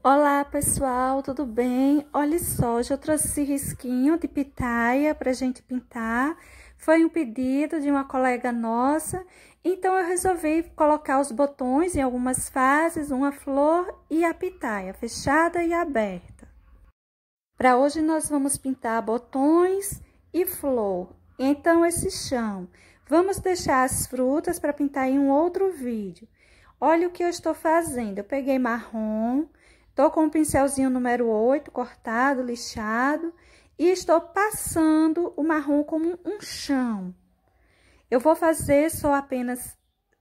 Olá pessoal, tudo bem? Olha só, hoje eu trouxe risquinho de pitaia para gente pintar. Foi um pedido de uma colega nossa, então eu resolvi colocar os botões em algumas fases, uma flor e a pitaia, fechada e aberta. Para hoje nós vamos pintar botões e flor, então esse chão. Vamos deixar as frutas para pintar em um outro vídeo. Olha o que eu estou fazendo, eu peguei marrom Estou com o pincelzinho número 8 cortado, lixado, e estou passando o marrom como um chão. Eu vou fazer só apenas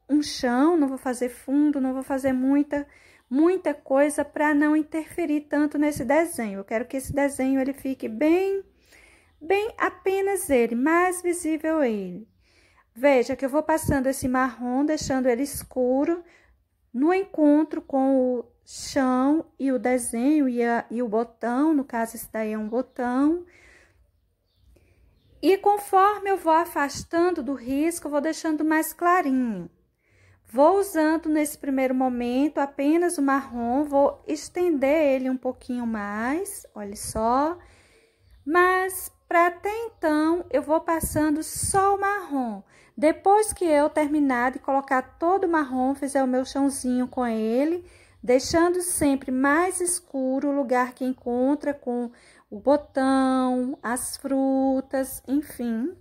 um chão, não vou fazer fundo, não vou fazer muita, muita coisa para não interferir tanto nesse desenho. Eu quero que esse desenho ele fique bem, bem apenas ele, mais visível ele. Veja que eu vou passando esse marrom, deixando ele escuro, no encontro com o chão e o desenho e, a, e o botão, no caso esse daí é um botão. E conforme eu vou afastando do risco, eu vou deixando mais clarinho. Vou usando nesse primeiro momento apenas o marrom, vou estender ele um pouquinho mais, olha só. Mas para até então eu vou passando só o marrom. Depois que eu terminar de colocar todo o marrom, fizer o meu chãozinho com ele, deixando sempre mais escuro o lugar que encontra com o botão, as frutas, enfim.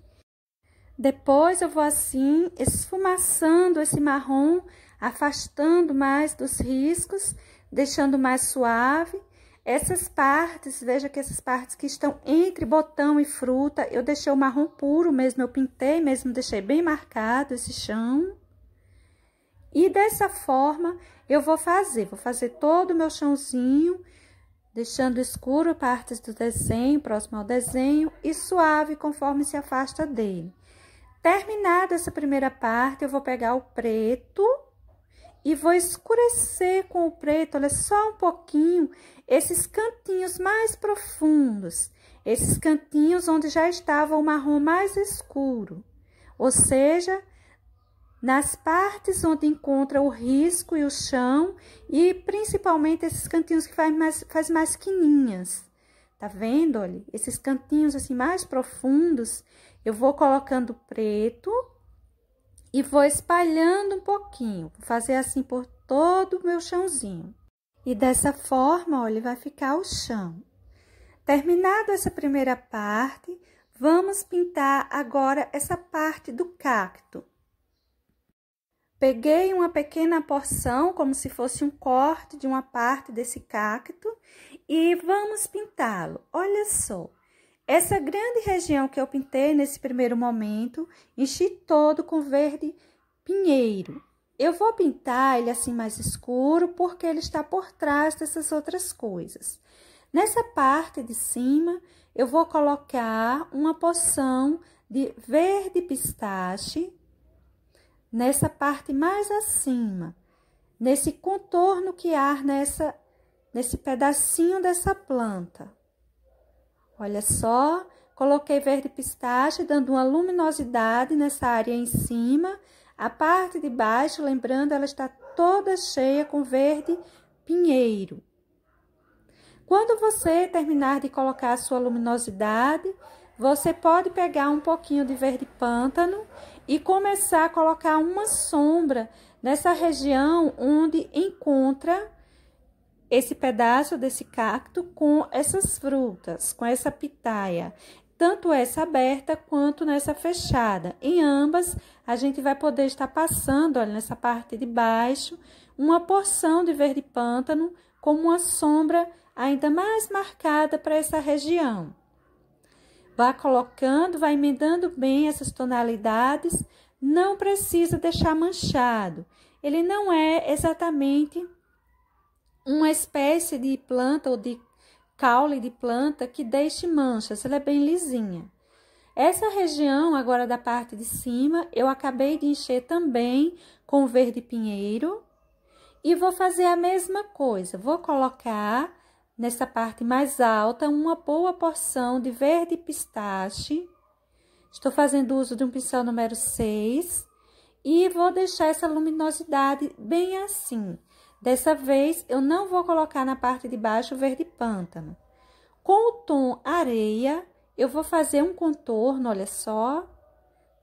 Depois eu vou assim esfumaçando esse marrom, afastando mais dos riscos, deixando mais suave. Essas partes, veja que essas partes que estão entre botão e fruta, eu deixei o marrom puro mesmo, eu pintei mesmo, deixei bem marcado esse chão. E dessa forma, eu vou fazer, vou fazer todo o meu chãozinho, deixando escuro partes do desenho, próximo ao desenho, e suave conforme se afasta dele. Terminada essa primeira parte, eu vou pegar o preto e vou escurecer com o preto, olha, só um pouquinho, esses cantinhos mais profundos, esses cantinhos onde já estava o marrom mais escuro. Ou seja, nas partes onde encontra o risco e o chão e principalmente esses cantinhos que faz mais, faz mais quininhas. Tá vendo, olha? Esses cantinhos assim mais profundos, eu vou colocando preto e vou espalhando um pouquinho. Vou fazer assim por todo o meu chãozinho. E dessa forma, olha, vai ficar o chão. Terminado essa primeira parte, vamos pintar agora essa parte do cacto. Peguei uma pequena porção, como se fosse um corte de uma parte desse cacto, e vamos pintá-lo. Olha só, essa grande região que eu pintei nesse primeiro momento, enchi todo com verde pinheiro. Eu vou pintar ele assim mais escuro, porque ele está por trás dessas outras coisas. Nessa parte de cima, eu vou colocar uma porção de verde pistache, nessa parte mais acima, nesse contorno que há nessa, nesse pedacinho dessa planta. Olha só, coloquei verde pistache, dando uma luminosidade nessa área em cima. A parte de baixo, lembrando, ela está toda cheia com verde pinheiro. Quando você terminar de colocar a sua luminosidade, você pode pegar um pouquinho de verde pântano e começar a colocar uma sombra nessa região onde encontra esse pedaço desse cacto com essas frutas, com essa pitaia, tanto essa aberta quanto nessa fechada. Em ambas, a gente vai poder estar passando, olha, nessa parte de baixo, uma porção de verde pântano como uma sombra ainda mais marcada para essa região. Vá colocando, vai emendando bem essas tonalidades. Não precisa deixar manchado. Ele não é exatamente uma espécie de planta ou de caule de planta que deixe manchas, ela é bem lisinha. Essa região agora da parte de cima, eu acabei de encher também com verde pinheiro e vou fazer a mesma coisa. Vou colocar nessa parte mais alta, uma boa porção de verde pistache. Estou fazendo uso de um pincel número 6 e vou deixar essa luminosidade bem assim. Dessa vez, eu não vou colocar na parte de baixo o verde pântano. Com o tom areia, eu vou fazer um contorno, olha só.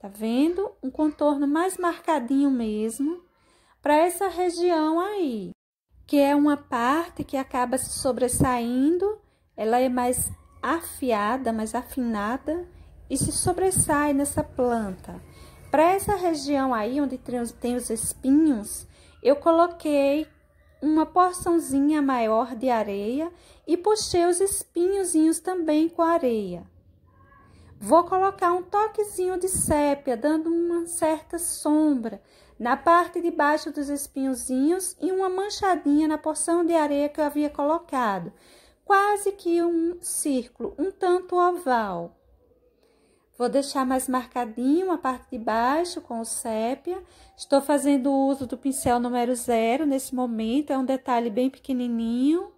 Tá vendo? Um contorno mais marcadinho mesmo para essa região aí que é uma parte que acaba se sobressaindo, ela é mais afiada, mais afinada e se sobressai nessa planta. Para essa região aí onde tem os espinhos, eu coloquei uma porçãozinha maior de areia e puxei os espinhozinhos também com areia. Vou colocar um toquezinho de sépia, dando uma certa sombra na parte de baixo dos espinhozinhos e uma manchadinha na porção de areia que eu havia colocado, quase que um círculo, um tanto oval. Vou deixar mais marcadinho a parte de baixo com o sépia. Estou fazendo uso do pincel número zero nesse momento, é um detalhe bem pequenininho.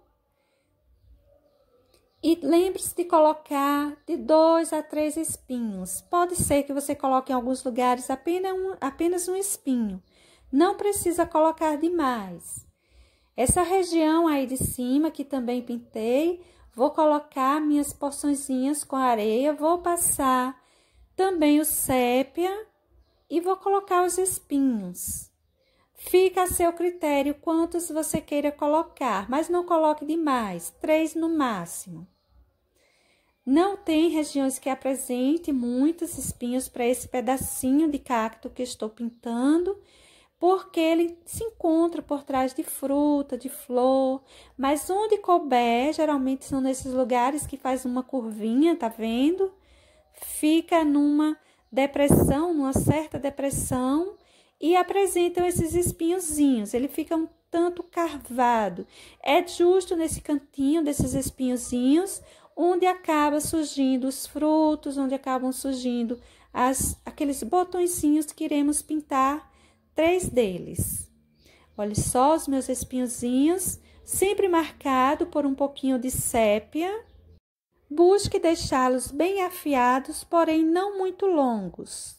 E lembre-se de colocar de dois a três espinhos. Pode ser que você coloque em alguns lugares apenas um, apenas um espinho. Não precisa colocar demais. Essa região aí de cima, que também pintei, vou colocar minhas porçõezinhas com areia, vou passar também o sépia e vou colocar os espinhos. Fica a seu critério quantos você queira colocar, mas não coloque demais, três no máximo. Não tem regiões que apresente muitos espinhos para esse pedacinho de cacto que estou pintando, porque ele se encontra por trás de fruta, de flor, mas onde couber, geralmente são nesses lugares que faz uma curvinha, tá vendo? Fica numa depressão, numa certa depressão, e apresentam esses espinhozinhos. Ele fica um tanto carvado. É justo nesse cantinho desses espinhozinhos onde acaba surgindo os frutos, onde acabam surgindo as, aqueles botõezinhos que iremos pintar três deles. Olha só os meus espinhozinhos, sempre marcado por um pouquinho de sépia. Busque deixá-los bem afiados, porém não muito longos.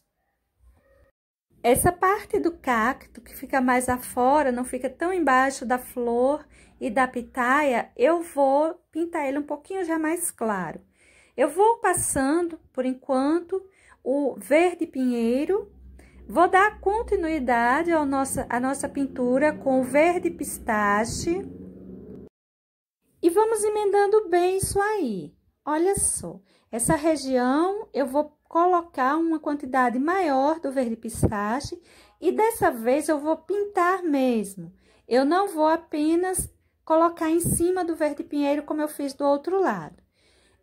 Essa parte do cacto que fica mais afora, não fica tão embaixo da flor e da pitaia, eu vou pintar ele um pouquinho já mais claro. Eu vou passando, por enquanto, o verde pinheiro, vou dar continuidade ao nossa, à nossa pintura com o verde pistache. E vamos emendando bem isso aí. Olha só, essa região eu vou colocar uma quantidade maior do verde pistache e dessa vez eu vou pintar mesmo. Eu não vou apenas colocar em cima do verde pinheiro como eu fiz do outro lado.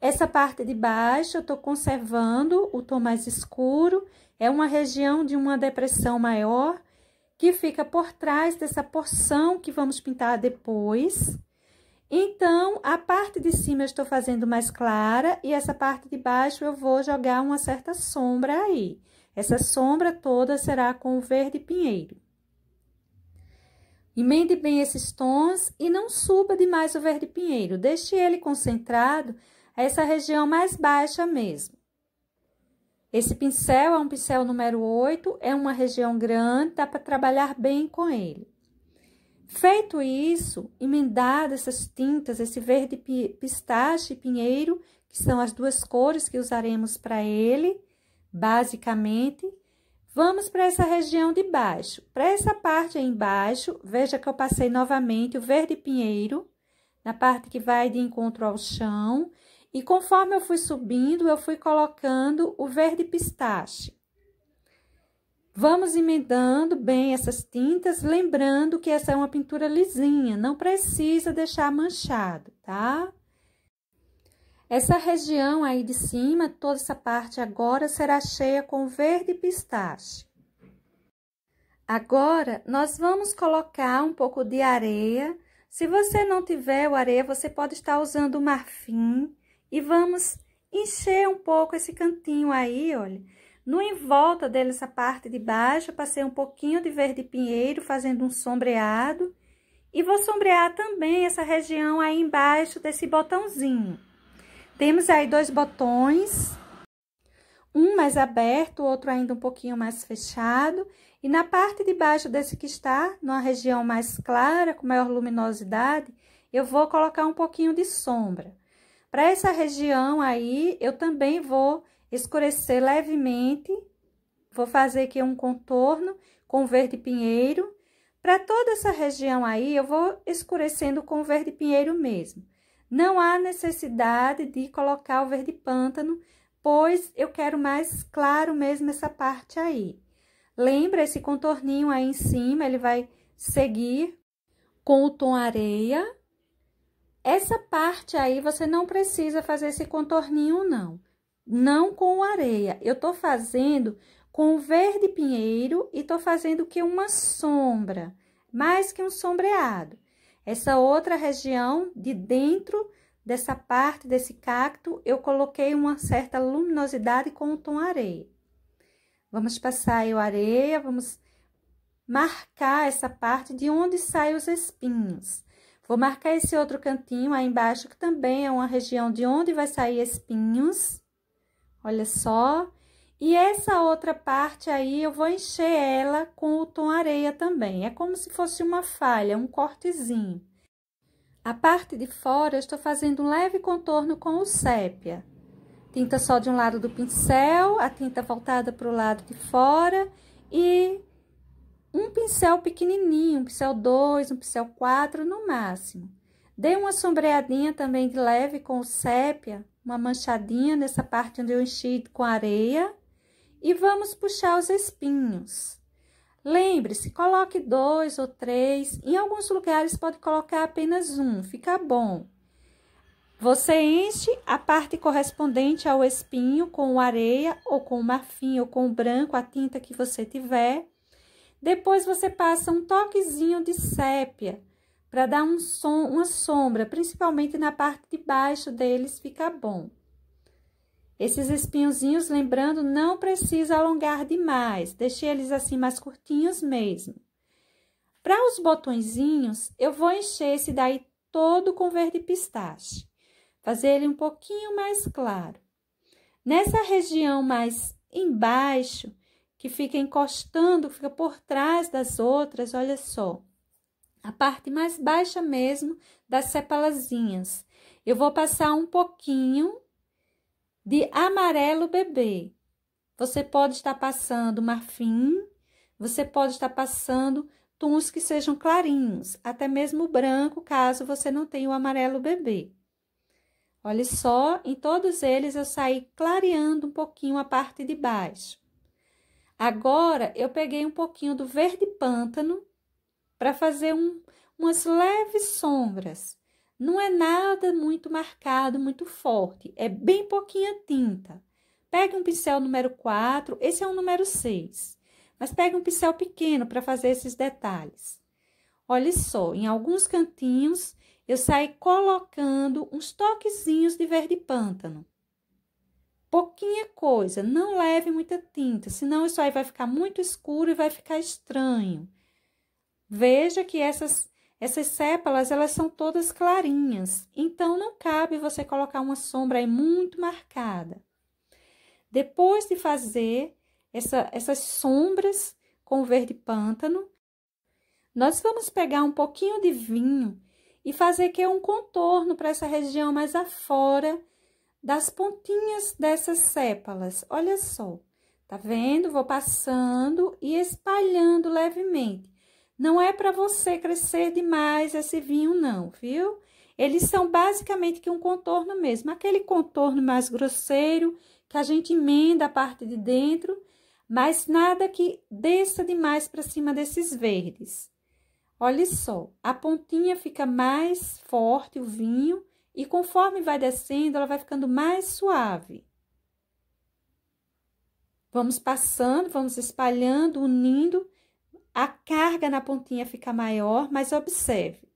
Essa parte de baixo eu estou conservando o tom mais escuro, é uma região de uma depressão maior que fica por trás dessa porção que vamos pintar depois. Então, a parte de cima eu estou fazendo mais clara e essa parte de baixo eu vou jogar uma certa sombra aí. Essa sombra toda será com o verde pinheiro. Emende bem esses tons e não suba demais o verde pinheiro. Deixe ele concentrado essa região mais baixa mesmo. Esse pincel é um pincel número 8, é uma região grande, dá para trabalhar bem com ele. Feito isso, emendado essas tintas, esse verde pistache e pinheiro, que são as duas cores que usaremos para ele, basicamente, vamos para essa região de baixo. Para essa parte aí embaixo, veja que eu passei novamente o verde pinheiro, na parte que vai de encontro ao chão, e conforme eu fui subindo, eu fui colocando o verde pistache. Vamos emendando bem essas tintas, lembrando que essa é uma pintura lisinha, não precisa deixar manchado, tá? Essa região aí de cima, toda essa parte agora será cheia com verde pistache. Agora, nós vamos colocar um pouco de areia. Se você não tiver o areia, você pode estar usando o marfim. E vamos encher um pouco esse cantinho aí, olha no em volta dele, essa parte de baixo, passei um pouquinho de verde pinheiro, fazendo um sombreado. E vou sombrear também essa região aí embaixo desse botãozinho. Temos aí dois botões, um mais aberto, o outro ainda um pouquinho mais fechado. E na parte de baixo desse que está, numa região mais clara, com maior luminosidade, eu vou colocar um pouquinho de sombra. Para essa região aí, eu também vou escurecer levemente. Vou fazer aqui um contorno com verde pinheiro. Para toda essa região aí, eu vou escurecendo com verde pinheiro mesmo. Não há necessidade de colocar o verde pântano, pois eu quero mais claro mesmo essa parte aí. Lembra esse contorninho aí em cima, ele vai seguir com o tom areia. Essa parte aí, você não precisa fazer esse contorninho, não não com areia. Eu tô fazendo com verde pinheiro e tô fazendo que uma sombra, mais que um sombreado. Essa outra região de dentro dessa parte desse cacto, eu coloquei uma certa luminosidade com o tom areia. Vamos passar aí o areia, vamos marcar essa parte de onde saem os espinhos. Vou marcar esse outro cantinho aí embaixo, que também é uma região de onde vai sair espinhos olha só. E essa outra parte aí, eu vou encher ela com o tom areia também. É como se fosse uma falha, um cortezinho. A parte de fora, eu estou fazendo um leve contorno com o sépia. Tinta só de um lado do pincel, a tinta voltada para o lado de fora e um pincel pequenininho, um pincel 2, um pincel 4 no máximo. Dei uma sombreadinha também de leve com o sépia uma manchadinha nessa parte onde eu enchi com areia e vamos puxar os espinhos. Lembre-se, coloque dois ou três, em alguns lugares pode colocar apenas um, fica bom. Você enche a parte correspondente ao espinho com areia ou com marfim ou com branco, a tinta que você tiver. Depois você passa um toquezinho de sépia para dar um som, uma sombra, principalmente na parte de baixo deles, fica bom. Esses espinhozinhos, lembrando, não precisa alongar demais, deixei eles assim mais curtinhos mesmo. Para os botõezinhos, eu vou encher esse daí todo com verde pistache, fazer ele um pouquinho mais claro. Nessa região mais embaixo, que fica encostando, fica por trás das outras, olha só a parte mais baixa mesmo das sepalazinhas. Eu vou passar um pouquinho de amarelo bebê. Você pode estar passando marfim, você pode estar passando tons que sejam clarinhos, até mesmo branco, caso você não tenha o amarelo bebê. Olha só, em todos eles eu saí clareando um pouquinho a parte de baixo. Agora, eu peguei um pouquinho do verde pântano para fazer um, umas leves sombras. Não é nada muito marcado, muito forte, é bem pouquinha tinta. Pegue um pincel número 4, esse é um número 6, mas pegue um pincel pequeno para fazer esses detalhes. Olha só, em alguns cantinhos eu saí colocando uns toquezinhos de verde pântano. Pouquinha coisa, não leve muita tinta, senão isso aí vai ficar muito escuro e vai ficar estranho. Veja que essas essas sépalas, elas são todas clarinhas, então não cabe você colocar uma sombra aí muito marcada. Depois de fazer essa, essas sombras com verde pântano, nós vamos pegar um pouquinho de vinho e fazer que é um contorno para essa região mais afora das pontinhas dessas sépalas. Olha só, tá vendo? Vou passando e espalhando levemente não é para você crescer demais esse vinho, não, viu? Eles são basicamente que um contorno mesmo, aquele contorno mais grosseiro que a gente emenda a parte de dentro, mas nada que desça demais para cima desses verdes. Olha só, a pontinha fica mais forte, o vinho, e conforme vai descendo, ela vai ficando mais suave. Vamos passando, vamos espalhando, unindo a carga na pontinha fica maior, mas observe,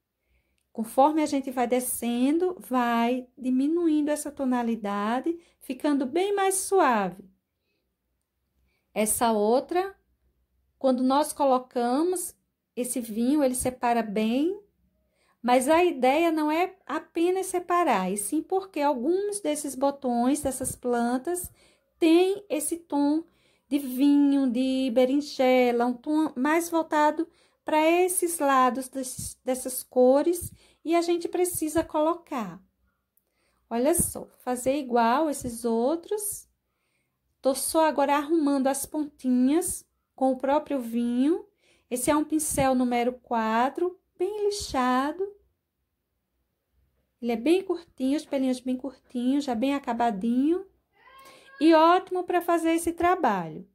conforme a gente vai descendo, vai diminuindo essa tonalidade, ficando bem mais suave. Essa outra, quando nós colocamos esse vinho, ele separa bem, mas a ideia não é apenas separar, e sim porque alguns desses botões dessas plantas têm esse tom de vinho, de berinjela, um tom mais voltado para esses lados desses, dessas cores e a gente precisa colocar. Olha só, fazer igual esses outros. Tô só agora arrumando as pontinhas com o próprio vinho. Esse é um pincel número 4, bem lixado. Ele é bem curtinho, os pelinhos bem curtinhos, já bem acabadinho e ótimo para fazer esse trabalho.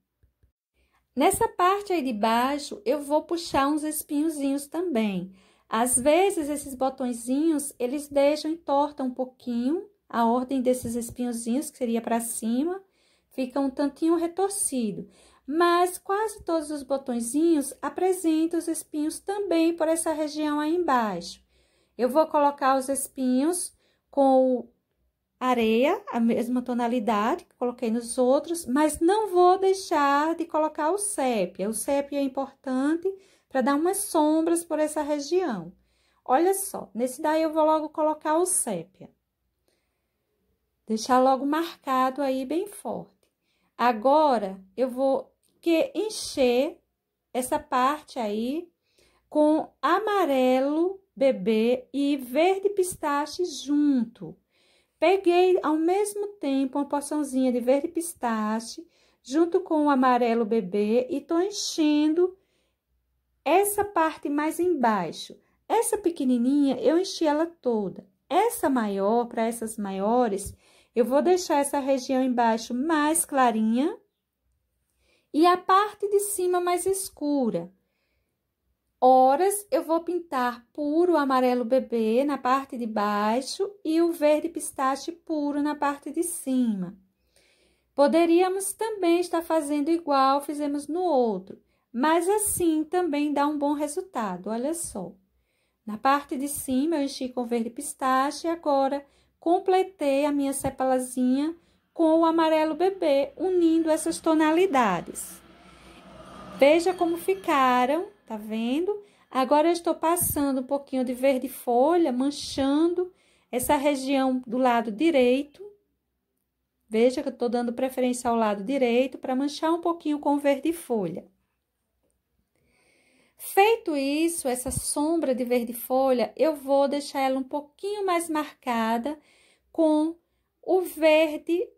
Nessa parte aí de baixo, eu vou puxar uns espinhozinhos também. Às vezes, esses botõezinhos, eles deixam tortam um pouquinho a ordem desses espinhozinhos, que seria para cima, fica um tantinho retorcido. Mas quase todos os botõezinhos apresentam os espinhos também por essa região aí embaixo. Eu vou colocar os espinhos com areia, a mesma tonalidade que coloquei nos outros, mas não vou deixar de colocar o sépia. O sépia é importante para dar umas sombras por essa região. Olha só, nesse daí eu vou logo colocar o sépia. Deixar logo marcado aí bem forte. Agora, eu vou que encher essa parte aí com amarelo bebê e verde pistache junto. Peguei ao mesmo tempo uma porçãozinha de verde pistache, junto com o amarelo bebê, e tô enchendo essa parte mais embaixo. Essa pequenininha, eu enchi ela toda. Essa maior, para essas maiores, eu vou deixar essa região embaixo mais clarinha e a parte de cima mais escura horas eu vou pintar puro amarelo bebê na parte de baixo e o verde pistache puro na parte de cima. Poderíamos também estar fazendo igual fizemos no outro, mas assim também dá um bom resultado, olha só. Na parte de cima eu enchi com verde pistache e agora completei a minha sepalazinha com o amarelo bebê, unindo essas tonalidades. Veja como ficaram tá vendo? Agora eu estou passando um pouquinho de verde folha, manchando essa região do lado direito. Veja que eu estou dando preferência ao lado direito para manchar um pouquinho com verde folha. Feito isso, essa sombra de verde folha, eu vou deixar ela um pouquinho mais marcada com o verde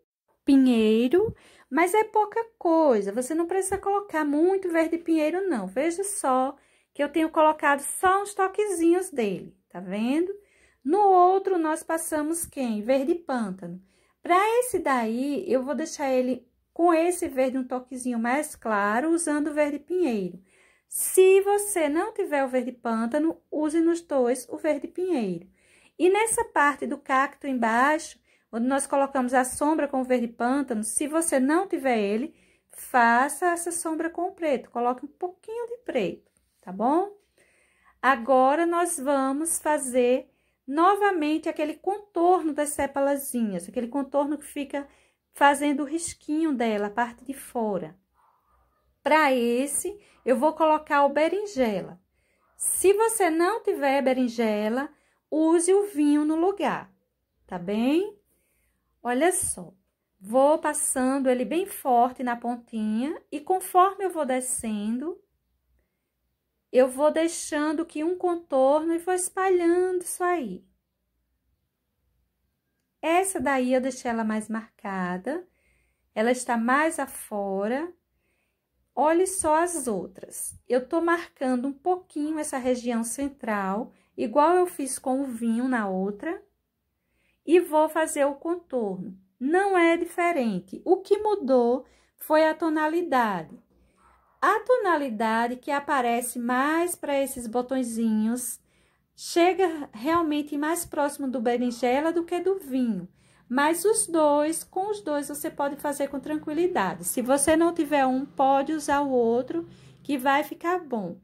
pinheiro, mas é pouca coisa, você não precisa colocar muito verde pinheiro, não. Veja só que eu tenho colocado só uns toquezinhos dele, tá vendo? No outro, nós passamos quem? Verde pântano. Para esse daí, eu vou deixar ele com esse verde um toquezinho mais claro, usando verde pinheiro. Se você não tiver o verde pântano, use nos dois o verde pinheiro. E nessa parte do cacto embaixo, quando nós colocamos a sombra com o verde pântano, se você não tiver ele, faça essa sombra com o preto, coloque um pouquinho de preto, tá bom? Agora, nós vamos fazer novamente aquele contorno das sépalazinhas, aquele contorno que fica fazendo o risquinho dela, a parte de fora. Para esse, eu vou colocar o berinjela. Se você não tiver berinjela, use o vinho no lugar, tá bem? Olha só, vou passando ele bem forte na pontinha e conforme eu vou descendo, eu vou deixando que um contorno e vou espalhando isso aí. Essa daí eu deixei ela mais marcada, ela está mais afora. Olhe só as outras. Eu tô marcando um pouquinho essa região central, igual eu fiz com o vinho na outra e vou fazer o contorno. Não é diferente. O que mudou foi a tonalidade. A tonalidade que aparece mais para esses botõezinhos chega realmente mais próximo do berinjela do que do vinho. Mas os dois, com os dois você pode fazer com tranquilidade. Se você não tiver um, pode usar o outro que vai ficar bom.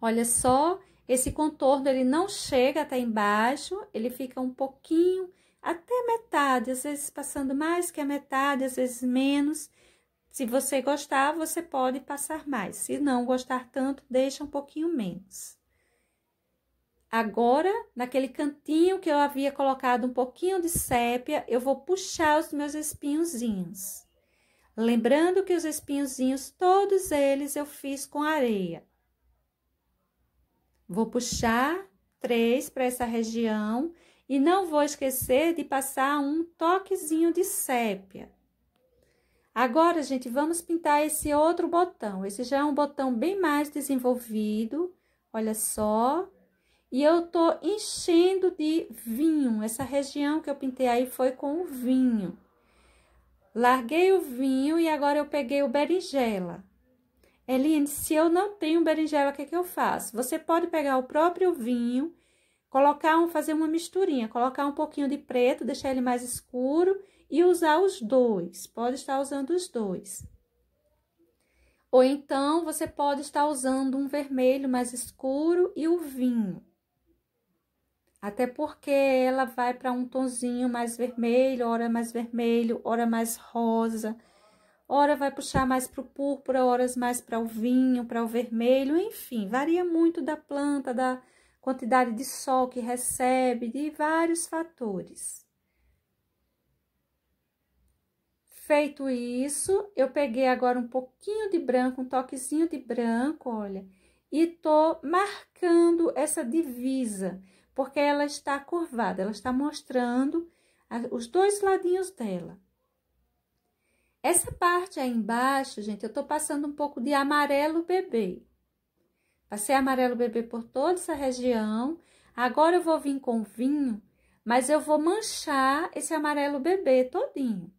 Olha só esse contorno, ele não chega até embaixo, ele fica um pouquinho até metade, às vezes passando mais que a metade, às vezes menos. Se você gostar, você pode passar mais. Se não gostar tanto, deixa um pouquinho menos. Agora, naquele cantinho que eu havia colocado um pouquinho de sépia, eu vou puxar os meus espinhozinhos. Lembrando que os espinhozinhos, todos eles eu fiz com areia. Vou puxar três para essa região e não vou esquecer de passar um toquezinho de sépia. Agora, gente, vamos pintar esse outro botão. Esse já é um botão bem mais desenvolvido, olha só. E eu tô enchendo de vinho. Essa região que eu pintei aí foi com o vinho. Larguei o vinho e agora eu peguei o berinjela. Eliane, se eu não tenho berinjela, o que, é que eu faço? Você pode pegar o próprio vinho, colocar um, fazer uma misturinha, colocar um pouquinho de preto, deixar ele mais escuro e usar os dois. Pode estar usando os dois. Ou então, você pode estar usando um vermelho mais escuro e o vinho. Até porque ela vai para um tonzinho mais vermelho, hora mais vermelho, hora mais rosa. Hora vai puxar mais para o púrpura, horas mais para o vinho, para o vermelho, enfim, varia muito da planta, da quantidade de sol que recebe, de vários fatores. Feito isso, eu peguei agora um pouquinho de branco, um toquezinho de branco, olha, e tô marcando essa divisa, porque ela está curvada, ela está mostrando os dois ladinhos dela. Essa parte aí embaixo, gente, eu tô passando um pouco de amarelo bebê. Passei amarelo bebê por toda essa região. Agora eu vou vir com vinho, mas eu vou manchar esse amarelo bebê todinho.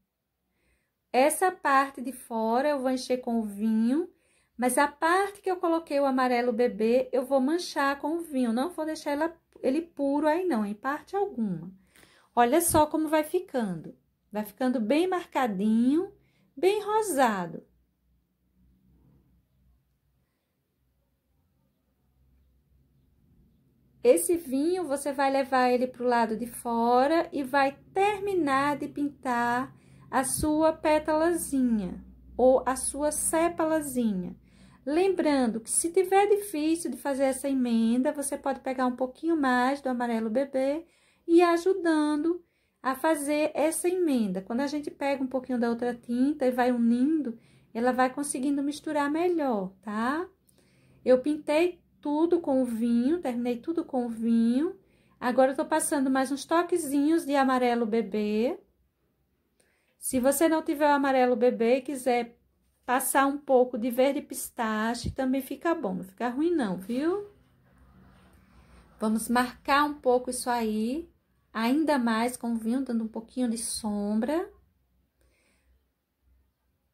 Essa parte de fora eu vou encher com vinho, mas a parte que eu coloquei o amarelo bebê, eu vou manchar com vinho. Não vou deixar ela, ele puro aí não, em parte alguma. Olha só como vai ficando. Vai ficando bem marcadinho bem rosado. Esse vinho você vai levar ele para o lado de fora e vai terminar de pintar a sua pétalazinha ou a sua sépalazinha. Lembrando que se tiver difícil de fazer essa emenda, você pode pegar um pouquinho mais do amarelo bebê e ir ajudando a fazer essa emenda. Quando a gente pega um pouquinho da outra tinta e vai unindo, ela vai conseguindo misturar melhor, tá? Eu pintei tudo com o vinho, terminei tudo com o vinho. Agora, eu tô passando mais uns toquezinhos de amarelo bebê. Se você não tiver o amarelo bebê e quiser passar um pouco de verde pistache, também fica bom, não fica ruim não, viu? Vamos marcar um pouco isso aí ainda mais com vinho dando um pouquinho de sombra.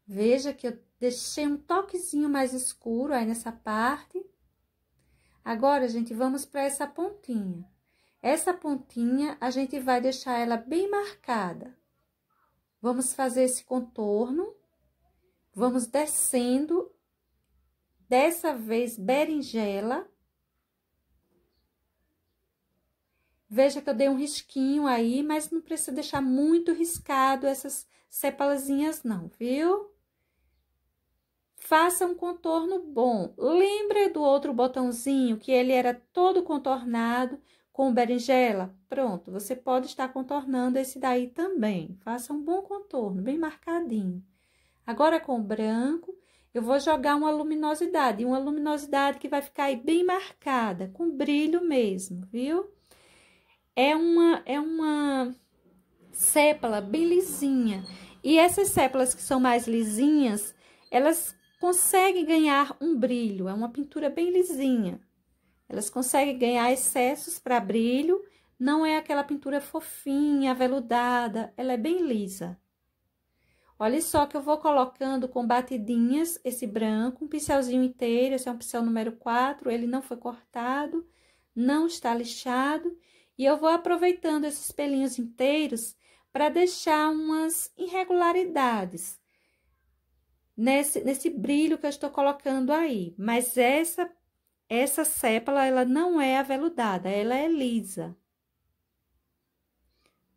Veja que eu deixei um toquezinho mais escuro aí nessa parte. Agora, gente, vamos para essa pontinha. Essa pontinha, a gente vai deixar ela bem marcada. Vamos fazer esse contorno. Vamos descendo, dessa vez berinjela. Veja que eu dei um risquinho aí, mas não precisa deixar muito riscado essas sepalazinhas não, viu? Faça um contorno bom. Lembra do outro botãozinho que ele era todo contornado com berinjela? Pronto, você pode estar contornando esse daí também. Faça um bom contorno, bem marcadinho. Agora com branco, eu vou jogar uma luminosidade, uma luminosidade que vai ficar aí bem marcada, com brilho mesmo, viu? é uma, é uma sépala bem lisinha. E essas sépalas que são mais lisinhas, elas conseguem ganhar um brilho, é uma pintura bem lisinha. Elas conseguem ganhar excessos para brilho, não é aquela pintura fofinha, aveludada, ela é bem lisa. Olha só que eu vou colocando com batidinhas esse branco, um pincelzinho inteiro, esse é um pincel número 4, ele não foi cortado, não está lixado. E eu vou aproveitando esses pelinhos inteiros para deixar umas irregularidades nesse, nesse brilho que eu estou colocando aí. Mas essa, essa sépala, ela não é aveludada, ela é lisa.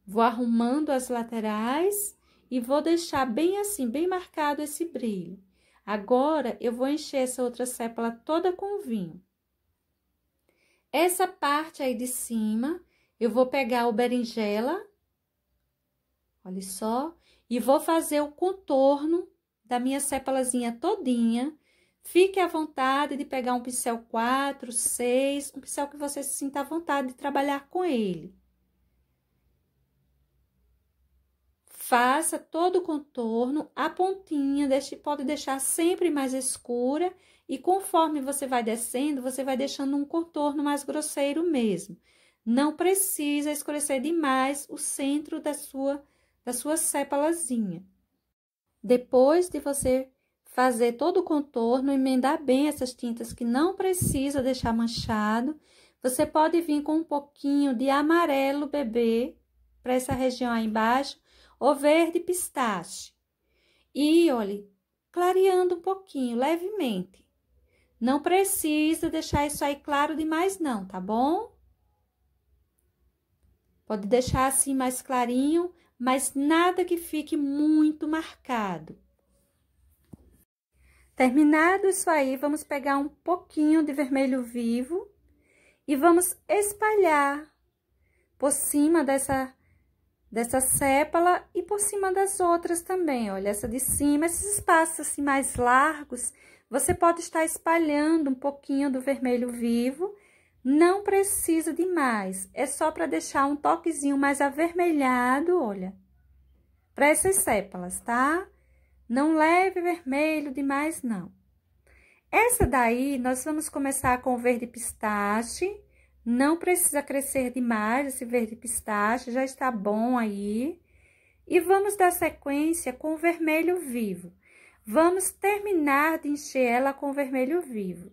Vou arrumando as laterais e vou deixar bem assim, bem marcado esse brilho. Agora, eu vou encher essa outra sépala toda com vinho. Essa parte aí de cima, eu vou pegar o berinjela, olha só, e vou fazer o contorno da minha sépalazinha todinha. Fique à vontade de pegar um pincel 4, 6, um pincel que você se sinta à vontade de trabalhar com ele. Faça todo o contorno, a pontinha pode deixar sempre mais escura e conforme você vai descendo, você vai deixando um contorno mais grosseiro mesmo. Não precisa escurecer demais o centro da sua, da sua sépalazinha. Depois de você fazer todo o contorno, emendar bem essas tintas que não precisa deixar manchado, você pode vir com um pouquinho de amarelo bebê para essa região aí embaixo, ou verde pistache. E, olhe, clareando um pouquinho, levemente. Não precisa deixar isso aí claro demais não, tá bom? Pode deixar assim mais clarinho, mas nada que fique muito marcado. Terminado isso aí, vamos pegar um pouquinho de vermelho vivo e vamos espalhar por cima dessa, dessa sépala e por cima das outras também. Olha, essa de cima, esses espaços assim mais largos, você pode estar espalhando um pouquinho do vermelho vivo não precisa de mais, é só para deixar um toquezinho mais avermelhado, olha, para essas sépalas, tá? Não leve vermelho demais, não. Essa daí, nós vamos começar com verde pistache, não precisa crescer demais esse verde pistache, já está bom aí. E vamos dar sequência com o vermelho vivo. Vamos terminar de encher ela com vermelho vivo.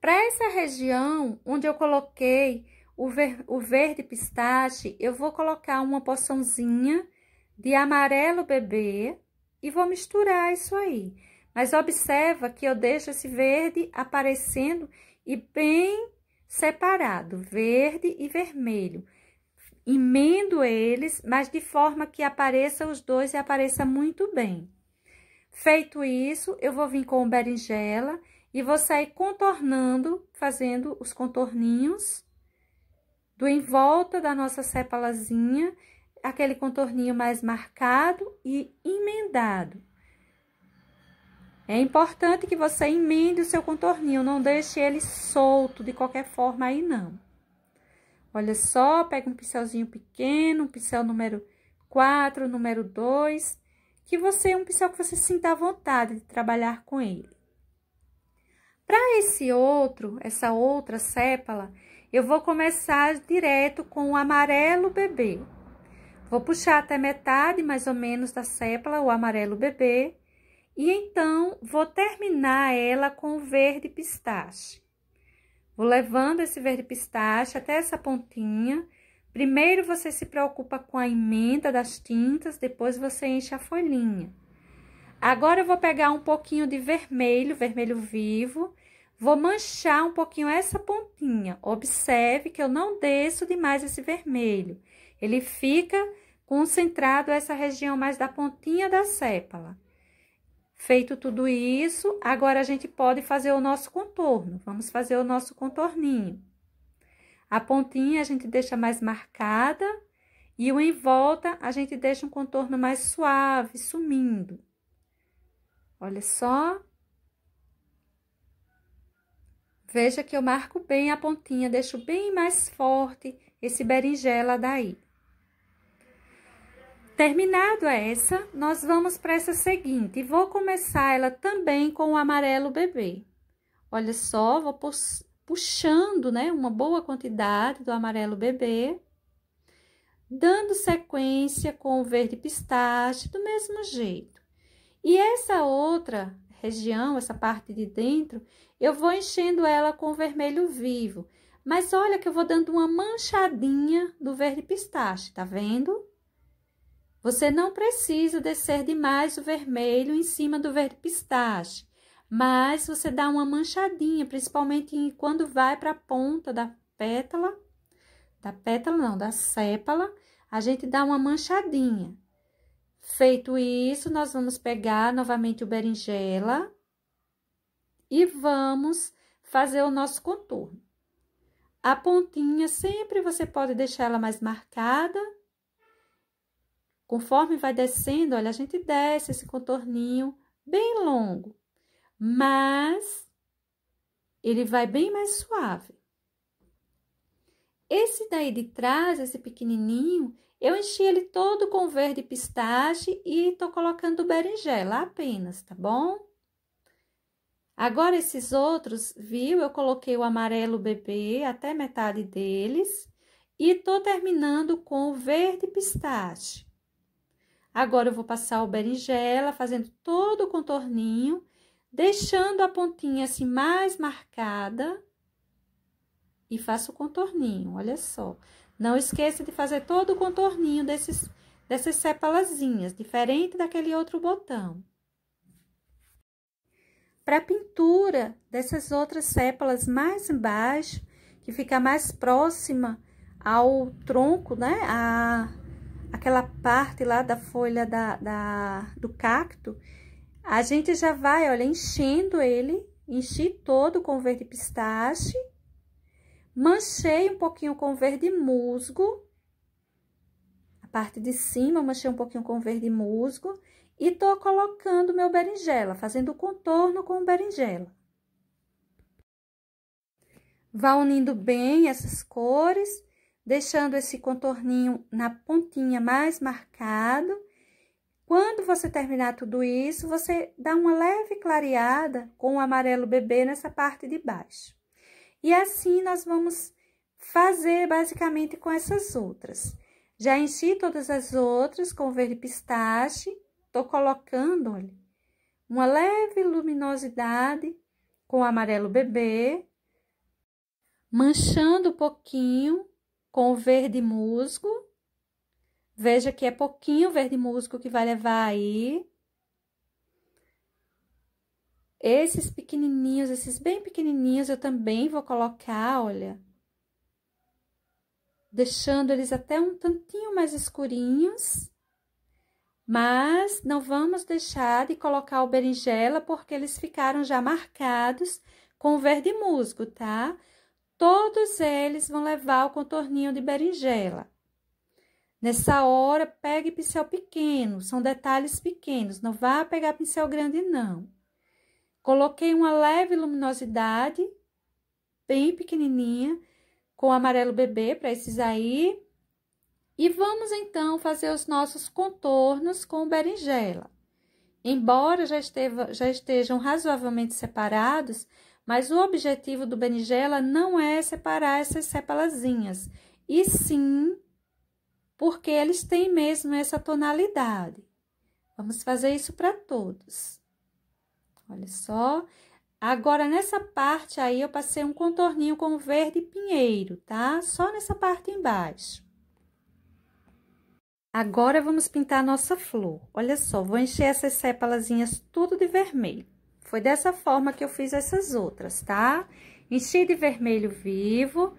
Para essa região onde eu coloquei o, ver, o verde pistache, eu vou colocar uma porçãozinha de amarelo bebê e vou misturar isso aí. Mas observa que eu deixo esse verde aparecendo e bem separado, verde e vermelho. Emendo eles, mas de forma que apareça os dois e apareça muito bem. Feito isso, eu vou vir com berinjela e vou sair contornando, fazendo os contorninhos do em volta da nossa sépalazinha, aquele contorninho mais marcado e emendado. É importante que você emende o seu contorninho, não deixe ele solto de qualquer forma aí não. Olha só, pega um pincelzinho pequeno, um pincel número 4, número 2, que você um pincel que você sinta à vontade de trabalhar com ele. Para esse outro, essa outra sépala, eu vou começar direto com o amarelo bebê. Vou puxar até metade, mais ou menos, da sépala, o amarelo bebê. E então, vou terminar ela com o verde pistache. Vou levando esse verde pistache até essa pontinha. Primeiro, você se preocupa com a emenda das tintas, depois você enche a folhinha. Agora, eu vou pegar um pouquinho de vermelho, vermelho vivo Vou manchar um pouquinho essa pontinha. Observe que eu não desço demais esse vermelho. Ele fica concentrado essa região mais da pontinha da sépala. Feito tudo isso, agora a gente pode fazer o nosso contorno. Vamos fazer o nosso contorninho. A pontinha a gente deixa mais marcada e o em volta a gente deixa um contorno mais suave, sumindo. Olha só Veja que eu marco bem a pontinha, deixo bem mais forte esse berinjela daí. Terminado essa, nós vamos para essa seguinte. Vou começar ela também com o amarelo bebê. Olha só, vou puxando, né, uma boa quantidade do amarelo bebê. Dando sequência com o verde pistache, do mesmo jeito. E essa outra, região, essa parte de dentro, eu vou enchendo ela com vermelho vivo. Mas olha que eu vou dando uma manchadinha do verde pistache, tá vendo? Você não precisa descer demais o vermelho em cima do verde pistache, mas você dá uma manchadinha, principalmente quando vai para a ponta da pétala, da pétala não, da sépala, a gente dá uma manchadinha. Feito isso, nós vamos pegar novamente o berinjela e vamos fazer o nosso contorno. A pontinha, sempre você pode deixar ela mais marcada. Conforme vai descendo, olha, a gente desce esse contorninho bem longo, mas ele vai bem mais suave. Esse daí de trás, esse pequenininho, eu enchi ele todo com verde pistache e tô colocando berinjela apenas, tá bom? Agora esses outros, viu? Eu coloquei o amarelo bebê até metade deles e tô terminando com o verde pistache. Agora eu vou passar o berinjela, fazendo todo o contorninho, deixando a pontinha assim mais marcada e faça o contorninho, olha só. Não esqueça de fazer todo o contorninho desses, dessas sepalazinhas, diferente daquele outro botão. Para a pintura dessas outras sépalas mais embaixo, que fica mais próxima ao tronco, né? A, aquela parte lá da folha da, da, do cacto, a gente já vai, olha, enchendo ele, enchi todo com verde pistache Manchei um pouquinho com verde musgo. A parte de cima, manchei um pouquinho com verde musgo. E tô colocando meu berinjela, fazendo o contorno com o berinjela. Vá unindo bem essas cores, deixando esse contorninho na pontinha mais marcado. Quando você terminar tudo isso, você dá uma leve clareada com o amarelo bebê nessa parte de baixo. E assim nós vamos fazer basicamente com essas outras. Já enchi todas as outras com verde pistache, tô colocando, olha, uma leve luminosidade com amarelo bebê, manchando um pouquinho com verde musgo. Veja que é pouquinho verde musgo que vai levar aí. Esses pequenininhos, esses bem pequenininhos, eu também vou colocar, olha. Deixando eles até um tantinho mais escurinhos. Mas não vamos deixar de colocar o berinjela, porque eles ficaram já marcados com verde musgo, tá? Todos eles vão levar o contorninho de berinjela. Nessa hora, pegue pincel pequeno, são detalhes pequenos, não vá pegar pincel grande, não. Coloquei uma leve luminosidade, bem pequenininha, com amarelo bebê para esses aí. E vamos então fazer os nossos contornos com berinjela. Embora já, esteva, já estejam razoavelmente separados, mas o objetivo do berinjela não é separar essas sepalazinhas, e sim porque eles têm mesmo essa tonalidade. Vamos fazer isso para todos. Olha só. Agora, nessa parte aí, eu passei um contorninho com verde pinheiro, tá? Só nessa parte embaixo. Agora, vamos pintar a nossa flor. Olha só, vou encher essas sépalazinhas tudo de vermelho. Foi dessa forma que eu fiz essas outras, tá? Enchi de vermelho vivo,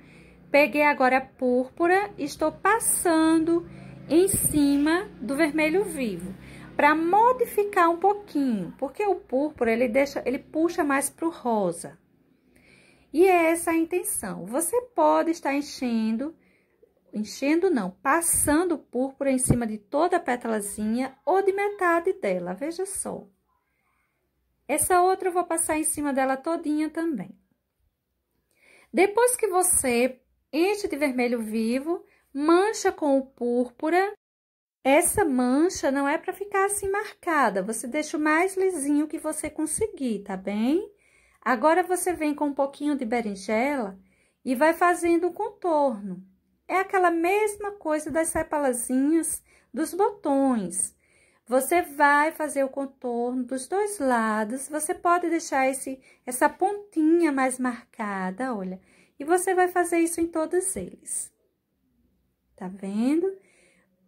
peguei agora a púrpura, estou passando em cima do vermelho vivo para modificar um pouquinho, porque o púrpura ele deixa, ele puxa mais para o rosa. E é essa a intenção. Você pode estar enchendo, enchendo não, passando púrpura em cima de toda a pétalazinha ou de metade dela, veja só. Essa outra eu vou passar em cima dela todinha também. Depois que você enche de vermelho vivo, mancha com o púrpura essa mancha não é para ficar assim marcada, você deixa o mais lisinho que você conseguir, tá bem? Agora, você vem com um pouquinho de berinjela e vai fazendo o contorno. É aquela mesma coisa das sepalazinhas dos botões. Você vai fazer o contorno dos dois lados, você pode deixar esse, essa pontinha mais marcada, olha. E você vai fazer isso em todos eles. Tá vendo? Tá vendo?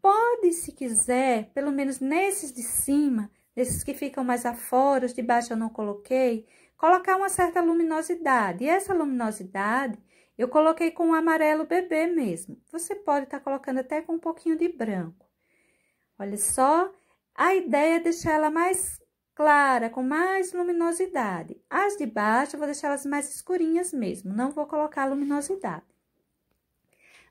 pode, se quiser, pelo menos nesses de cima, nesses que ficam mais afora, os de baixo eu não coloquei, colocar uma certa luminosidade. E essa luminosidade eu coloquei com um amarelo bebê mesmo. Você pode estar tá colocando até com um pouquinho de branco. Olha só, a ideia é deixar ela mais clara, com mais luminosidade. As de baixo eu vou deixar elas mais escurinhas mesmo, não vou colocar luminosidade.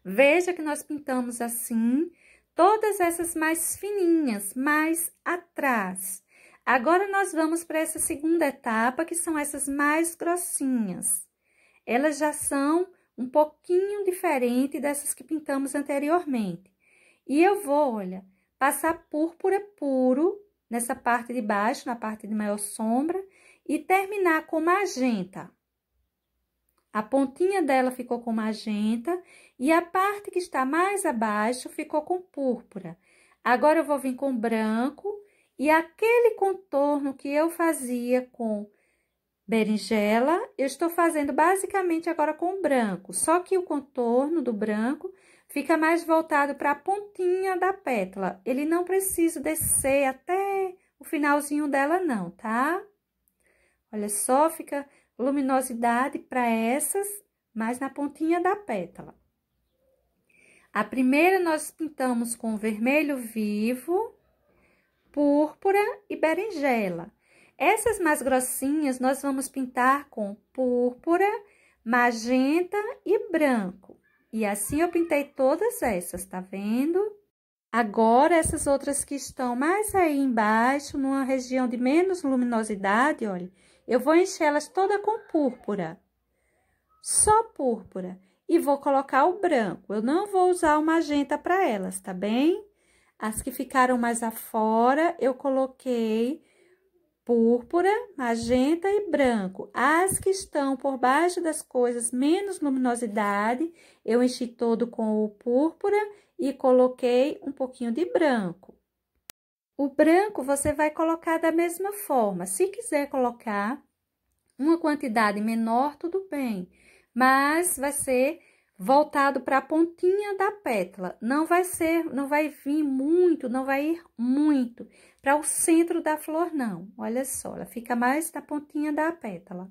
Veja que nós pintamos assim, todas essas mais fininhas, mais atrás. Agora, nós vamos para essa segunda etapa, que são essas mais grossinhas. Elas já são um pouquinho diferente dessas que pintamos anteriormente. E eu vou, olha, passar púrpura puro nessa parte de baixo, na parte de maior sombra, e terminar com magenta. A pontinha dela ficou com magenta e a parte que está mais abaixo ficou com púrpura. Agora eu vou vir com branco e aquele contorno que eu fazia com berinjela, eu estou fazendo basicamente agora com branco. Só que o contorno do branco fica mais voltado para a pontinha da pétala. Ele não precisa descer até o finalzinho dela não, tá? Olha só, fica luminosidade para essas, mas na pontinha da pétala. A primeira nós pintamos com vermelho vivo, púrpura e berinjela. Essas mais grossinhas nós vamos pintar com púrpura, magenta e branco. E assim eu pintei todas essas, tá vendo? Agora, essas outras que estão mais aí embaixo, numa região de menos luminosidade, olha, eu vou encher elas toda com púrpura. Só púrpura e vou colocar o branco. Eu não vou usar o magenta para elas, tá bem? As que ficaram mais afora, eu coloquei púrpura, magenta e branco. As que estão por baixo das coisas, menos luminosidade, eu enchi todo com o púrpura e coloquei um pouquinho de branco. O branco você vai colocar da mesma forma. Se quiser colocar uma quantidade menor, tudo bem mas vai ser voltado para a pontinha da pétala. Não vai ser, não vai vir muito, não vai ir muito para o centro da flor, não. Olha só, ela fica mais na pontinha da pétala.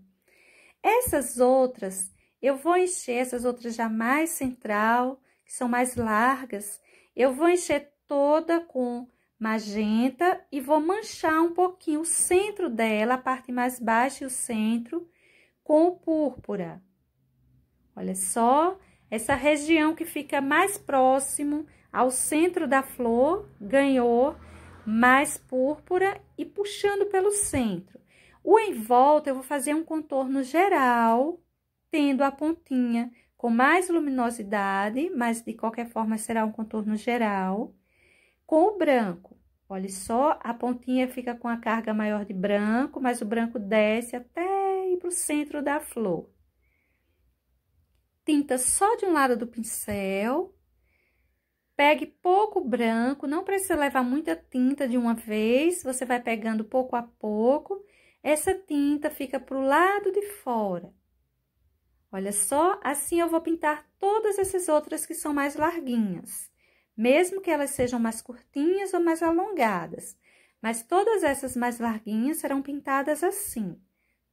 Essas outras, eu vou encher essas outras já mais central, que são mais largas, eu vou encher toda com magenta e vou manchar um pouquinho o centro dela, a parte mais baixa e o centro, com púrpura. Olha só, essa região que fica mais próximo ao centro da flor ganhou mais púrpura e puxando pelo centro. O em volta eu vou fazer um contorno geral, tendo a pontinha com mais luminosidade, mas de qualquer forma será um contorno geral, com o branco. Olha só, a pontinha fica com a carga maior de branco, mas o branco desce até ir para o centro da flor tinta só de um lado do pincel. Pegue pouco branco, não precisa levar muita tinta de uma vez, você vai pegando pouco a pouco. Essa tinta fica para o lado de fora. Olha só, assim eu vou pintar todas essas outras que são mais larguinhas. Mesmo que elas sejam mais curtinhas ou mais alongadas. Mas todas essas mais larguinhas serão pintadas assim.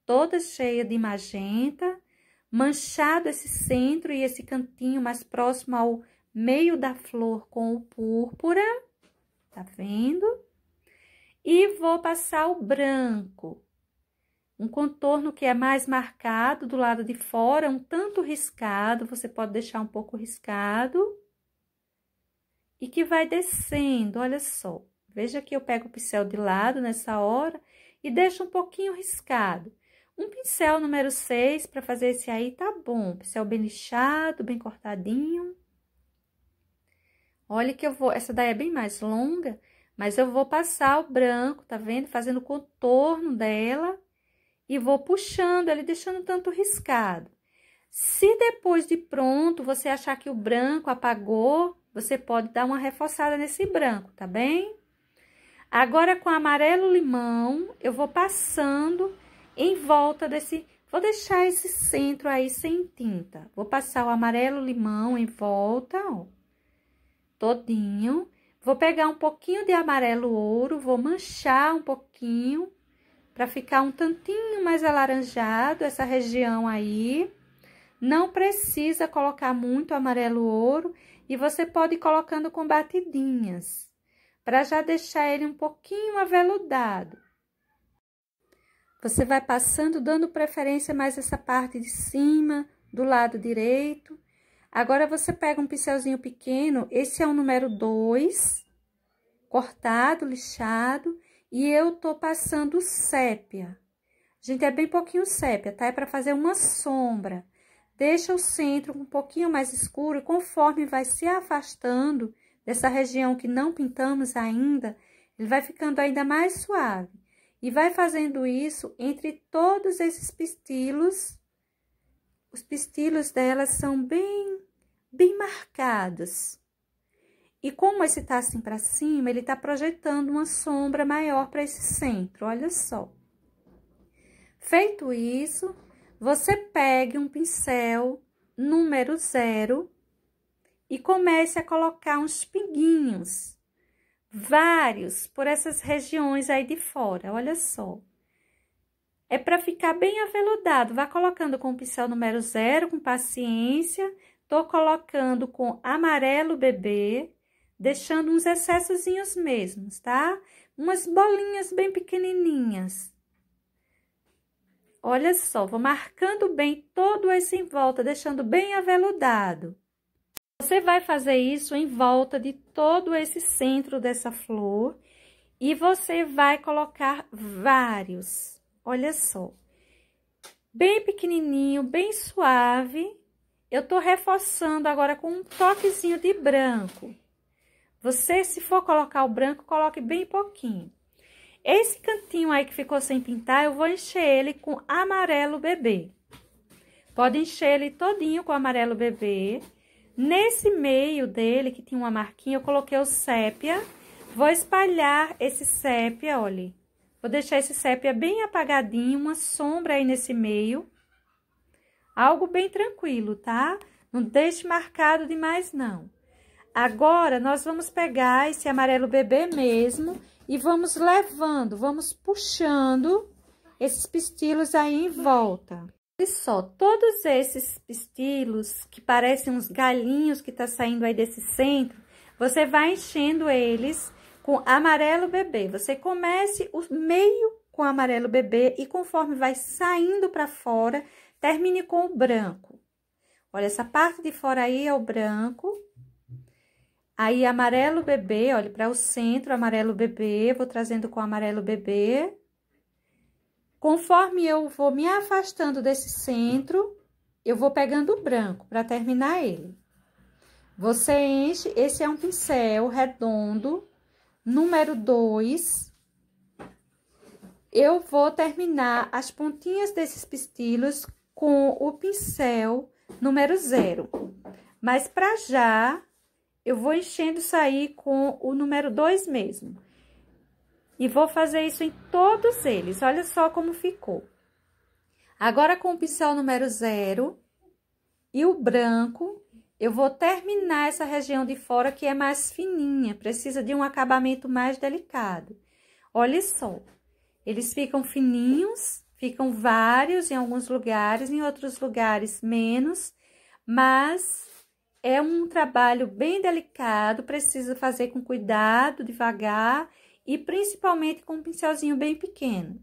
Todas cheias de magenta manchado esse centro e esse cantinho mais próximo ao meio da flor com o púrpura, tá vendo? E vou passar o branco, um contorno que é mais marcado do lado de fora, um tanto riscado, você pode deixar um pouco riscado, e que vai descendo, olha só. Veja que eu pego o pincel de lado nessa hora e deixo um pouquinho riscado. Um pincel número 6 para fazer esse aí tá bom. Pincel bem lixado, bem cortadinho. Olha que eu vou, essa daí é bem mais longa, mas eu vou passar o branco, tá vendo? Fazendo o contorno dela e vou puxando ele, deixando tanto riscado. Se depois de pronto você achar que o branco apagou, você pode dar uma reforçada nesse branco, tá bem? Agora, com amarelo limão, eu vou passando em volta desse... Vou deixar esse centro aí sem tinta. Vou passar o amarelo limão em volta, ó. Todinho. Vou pegar um pouquinho de amarelo ouro, vou manchar um pouquinho para ficar um tantinho mais alaranjado essa região aí. Não precisa colocar muito amarelo ouro e você pode ir colocando com batidinhas, para já deixar ele um pouquinho aveludado. Você vai passando, dando preferência mais essa parte de cima, do lado direito. Agora, você pega um pincelzinho pequeno, esse é o número 2, cortado, lixado, e eu tô passando sépia. Gente, é bem pouquinho sépia, tá? É para fazer uma sombra. Deixa o centro um pouquinho mais escuro, e conforme vai se afastando dessa região que não pintamos ainda, ele vai ficando ainda mais suave. E vai fazendo isso entre todos esses pistilos. Os pistilos delas são bem, bem marcados. E como esse tá assim para cima, ele tá projetando uma sombra maior para esse centro, olha só. Feito isso, você pegue um pincel número zero e comece a colocar uns pinguinhos vários por essas regiões aí de fora, olha só. É para ficar bem aveludado, vá colocando com o pincel número zero, com paciência. Tô colocando com amarelo bebê, deixando uns excessozinhos mesmos, tá? Umas bolinhas bem pequenininhas. Olha só, vou marcando bem todo esse em volta, deixando bem aveludado. Você vai fazer isso em volta de todo esse centro dessa flor e você vai colocar vários, olha só. Bem pequenininho, bem suave. Eu tô reforçando agora com um toquezinho de branco. Você, se for colocar o branco, coloque bem pouquinho. Esse cantinho aí que ficou sem pintar, eu vou encher ele com amarelo bebê. Pode encher ele todinho com amarelo bebê. Nesse meio dele, que tinha uma marquinha, eu coloquei o sépia. Vou espalhar esse sépia, olha. Vou deixar esse sépia bem apagadinho, uma sombra aí nesse meio. Algo bem tranquilo, tá? Não deixe marcado demais, não. Agora, nós vamos pegar esse amarelo bebê mesmo e vamos levando, vamos puxando esses pistilos aí em volta. Olha só, todos esses estilos que parecem uns galinhos que tá saindo aí desse centro, você vai enchendo eles com amarelo bebê. Você comece o meio com amarelo bebê e conforme vai saindo para fora, termine com o branco. Olha, essa parte de fora aí é o branco. Aí, amarelo bebê, olha, para o centro, amarelo bebê, vou trazendo com amarelo bebê. Conforme eu vou me afastando desse centro, eu vou pegando o branco para terminar ele. Você enche, esse é um pincel redondo, número 2. Eu vou terminar as pontinhas desses pistilos com o pincel número 0. Mas, para já, eu vou enchendo isso aí com o número 2 mesmo. E vou fazer isso em todos eles. Olha só como ficou. Agora, com o pincel número zero e o branco, eu vou terminar essa região de fora que é mais fininha, precisa de um acabamento mais delicado. Olha só, eles ficam fininhos, ficam vários em alguns lugares, em outros lugares menos, mas é um trabalho bem delicado, precisa fazer com cuidado, devagar, e principalmente com um pincelzinho bem pequeno.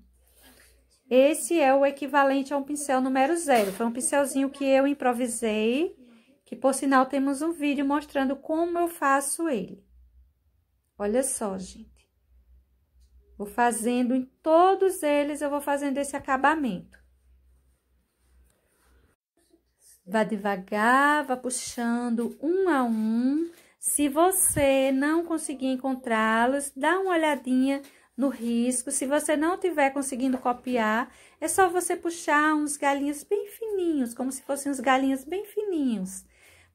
Esse é o equivalente a um pincel número zero. Foi um pincelzinho que eu improvisei, que por sinal temos um vídeo mostrando como eu faço ele. Olha só, gente. Vou fazendo em todos eles, eu vou fazendo esse acabamento. Vá devagar, vá puxando um a um se você não conseguir encontrá-los, dá uma olhadinha no risco. Se você não tiver conseguindo copiar, é só você puxar uns galinhos bem fininhos, como se fossem uns galinhos bem fininhos.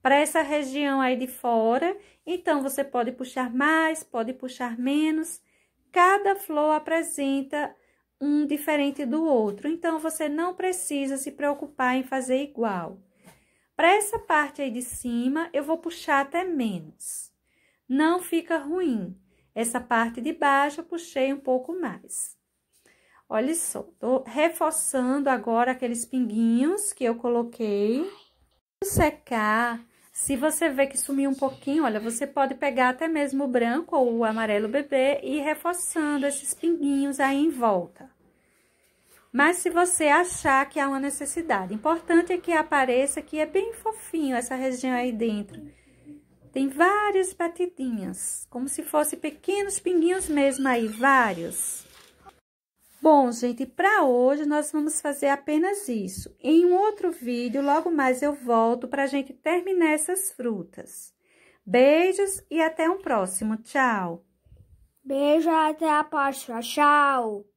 Para essa região aí de fora, então você pode puxar mais, pode puxar menos. Cada flor apresenta um diferente do outro, então você não precisa se preocupar em fazer igual. Para essa parte aí de cima, eu vou puxar até menos. Não fica ruim. Essa parte de baixo, eu puxei um pouco mais. Olha só, tô reforçando agora aqueles pinguinhos que eu coloquei. Secar, se você vê que sumiu um pouquinho, olha, você pode pegar até mesmo o branco ou o amarelo bebê e ir reforçando esses pinguinhos aí em volta. Mas se você achar que há uma necessidade, importante é que apareça que é bem fofinho essa região aí dentro. Tem várias batidinhas, como se fossem pequenos pinguinhos mesmo aí, vários. Bom, gente, para hoje nós vamos fazer apenas isso. Em um outro vídeo, logo mais eu volto para a gente terminar essas frutas. Beijos e até um próximo. Tchau! Beijo até a próxima. Tchau!